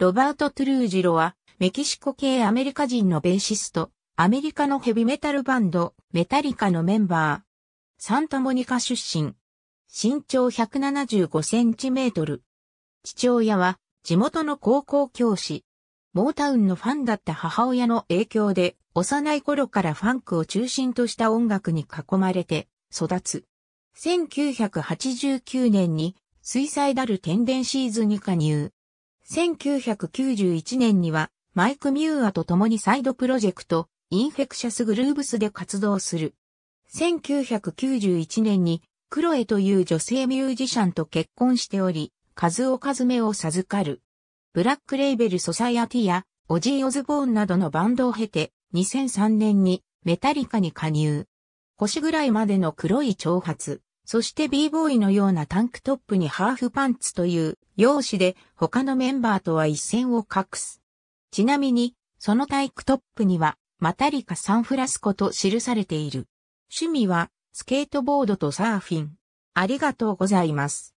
ロバート・トゥルージロは、メキシコ系アメリカ人のベーシスト、アメリカのヘビメタルバンド、メタリカのメンバー。サンタモニカ出身。身長175センチメートル。父親は、地元の高校教師。モータウンのファンだった母親の影響で、幼い頃からファンクを中心とした音楽に囲まれて育つ。1989年に、水彩ダルテンデンシーズに加入。1991年にはマイク・ミューアと共にサイドプロジェクト、インフェクシャス・グルーブスで活動する。1991年にクロエという女性ミュージシャンと結婚しており、数を数めを授かる。ブラックレイベル・ソサイアティやオジー・オズボーンなどのバンドを経て、2003年にメタリカに加入。腰ぐらいまでの黒い長髪。そして b ボーイのようなタンクトップにハーフパンツという容姿で他のメンバーとは一線を画す。ちなみに、そのタイクトップにはマタリカ・サンフラスコと記されている。趣味はスケートボードとサーフィン。ありがとうございます。